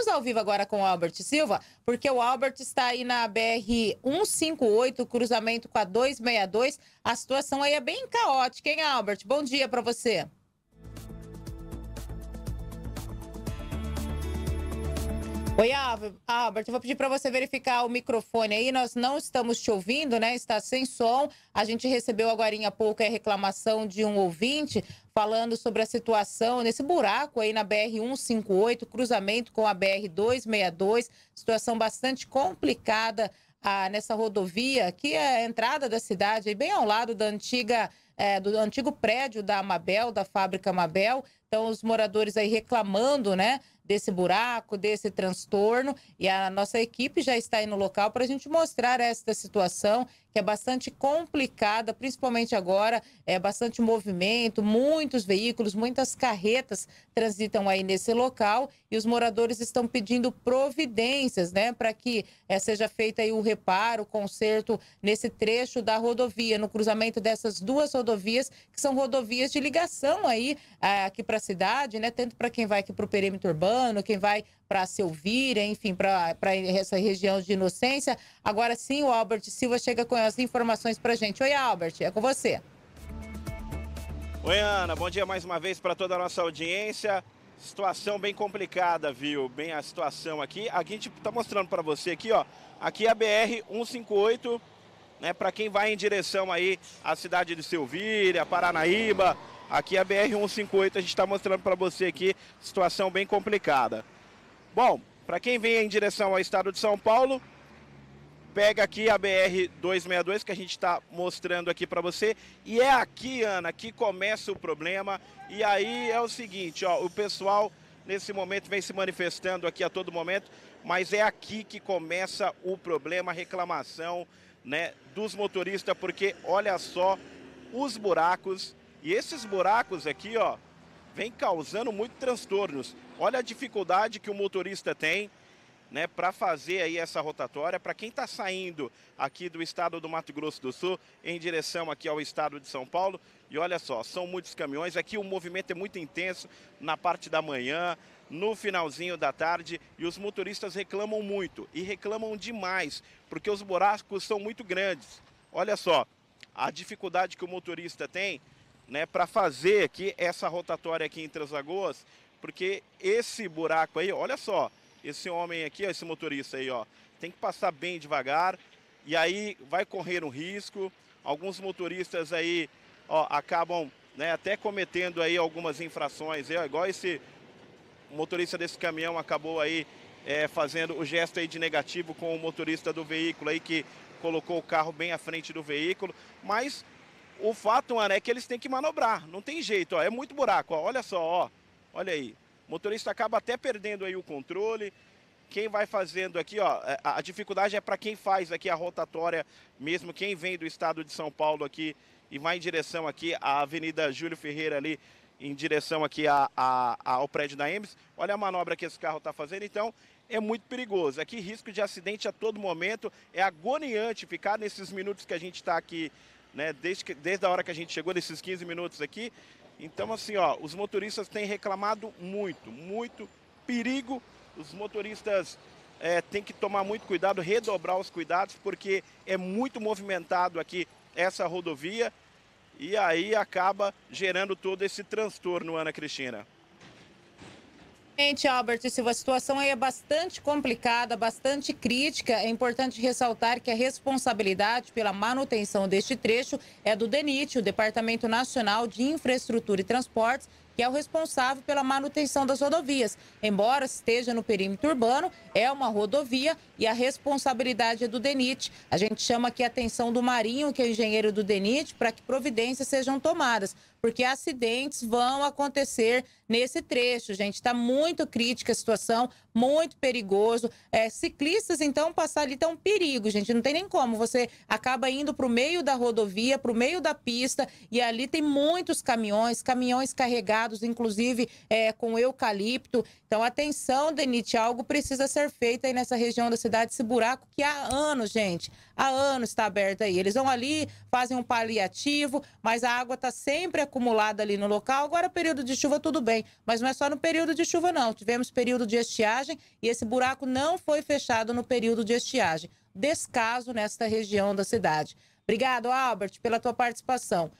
Vamos ao vivo agora com o Albert Silva, porque o Albert está aí na BR 158, cruzamento com a 262. A situação aí é bem caótica, hein, Albert? Bom dia para você. Oi, Albert, eu vou pedir para você verificar o microfone aí. Nós não estamos te ouvindo, né? Está sem som. A gente recebeu agora há pouco a reclamação de um ouvinte falando sobre a situação nesse buraco aí na BR-158, cruzamento com a BR-262. Situação bastante complicada ah, nessa rodovia, que é a entrada da cidade, bem ao lado da antiga, eh, do antigo prédio da Amabel, da fábrica Amabel. Então, os moradores aí reclamando, né? Desse buraco, desse transtorno. E a nossa equipe já está aí no local para a gente mostrar esta situação, que é bastante complicada, principalmente agora. É bastante movimento, muitos veículos, muitas carretas transitam aí nesse local. E os moradores estão pedindo providências, né? Para que é, seja feito aí o reparo, o conserto nesse trecho da rodovia, no cruzamento dessas duas rodovias, que são rodovias de ligação aí ah, aqui para a cidade, né? Tanto para quem vai aqui para o perímetro urbano, quem vai para Selvira, enfim, para essa região de inocência. Agora sim, o Albert Silva chega com as informações para gente. Oi, Albert, é com você. Oi, Ana. Bom dia mais uma vez para toda a nossa audiência. Situação bem complicada, viu? Bem a situação aqui. Aqui a gente está mostrando para você aqui, ó. Aqui é a BR 158, né? Para quem vai em direção aí à cidade de Silvira, Paranaíba, Aqui é a BR-158 a gente está mostrando para você aqui, situação bem complicada. Bom, para quem vem em direção ao estado de São Paulo, pega aqui a BR-262 que a gente está mostrando aqui para você. E é aqui, Ana, que começa o problema. E aí é o seguinte, ó, o pessoal nesse momento vem se manifestando aqui a todo momento, mas é aqui que começa o problema, a reclamação né, dos motoristas, porque olha só os buracos e esses buracos aqui, ó, vem causando muitos transtornos. Olha a dificuldade que o motorista tem, né, para fazer aí essa rotatória. Para quem está saindo aqui do estado do Mato Grosso do Sul em direção aqui ao estado de São Paulo, e olha só, são muitos caminhões. Aqui o movimento é muito intenso na parte da manhã, no finalzinho da tarde, e os motoristas reclamam muito e reclamam demais, porque os buracos são muito grandes. Olha só, a dificuldade que o motorista tem né, para fazer aqui essa rotatória aqui em Três Lagoas, porque esse buraco aí, olha só, esse homem aqui, esse motorista aí, ó, tem que passar bem devagar e aí vai correr um risco. Alguns motoristas aí, ó, acabam né, até cometendo aí algumas infrações, aí, é, ó, igual esse motorista desse caminhão acabou aí é, fazendo o gesto aí de negativo com o motorista do veículo aí que colocou o carro bem à frente do veículo, mas o fato, mano, é que eles têm que manobrar. Não tem jeito, ó. É muito buraco, ó. Olha só, ó. Olha aí. O motorista acaba até perdendo aí o controle. Quem vai fazendo aqui, ó, é, a dificuldade é para quem faz aqui a rotatória mesmo, quem vem do estado de São Paulo aqui e vai em direção aqui à Avenida Júlio Ferreira ali, em direção aqui a, a, a, ao prédio da Emes. Olha a manobra que esse carro está fazendo, então é muito perigoso. Aqui risco de acidente a todo momento, é agoniante ficar nesses minutos que a gente está aqui né? Desde, que, desde a hora que a gente chegou, desses 15 minutos aqui. Então, assim, ó, os motoristas têm reclamado muito, muito perigo. Os motoristas é, têm que tomar muito cuidado, redobrar os cuidados, porque é muito movimentado aqui essa rodovia. E aí acaba gerando todo esse transtorno, Ana Cristina. Realmente, Albert, a situação aí é bastante complicada, bastante crítica. É importante ressaltar que a responsabilidade pela manutenção deste trecho é do DENIT, o Departamento Nacional de Infraestrutura e Transportes, que é o responsável pela manutenção das rodovias. Embora esteja no perímetro urbano, é uma rodovia e a responsabilidade é do DENIT. A gente chama aqui a atenção do Marinho, que é engenheiro do DENIT, para que providências sejam tomadas porque acidentes vão acontecer nesse trecho, gente. Está muito crítica a situação, muito perigoso. É, ciclistas, então, passar ali está um perigo, gente. Não tem nem como. Você acaba indo para o meio da rodovia, para o meio da pista, e ali tem muitos caminhões, caminhões carregados, inclusive é, com eucalipto. Então, atenção, Denite, algo precisa ser feito aí nessa região da cidade, esse buraco que há anos, gente, há anos está aberto aí. Eles vão ali, fazem um paliativo, mas a água está sempre acumulada ali no local. Agora, período de chuva, tudo bem. Mas não é só no período de chuva, não. Tivemos período de estiagem e esse buraco não foi fechado no período de estiagem. Descaso nesta região da cidade. Obrigado, Albert, pela tua participação.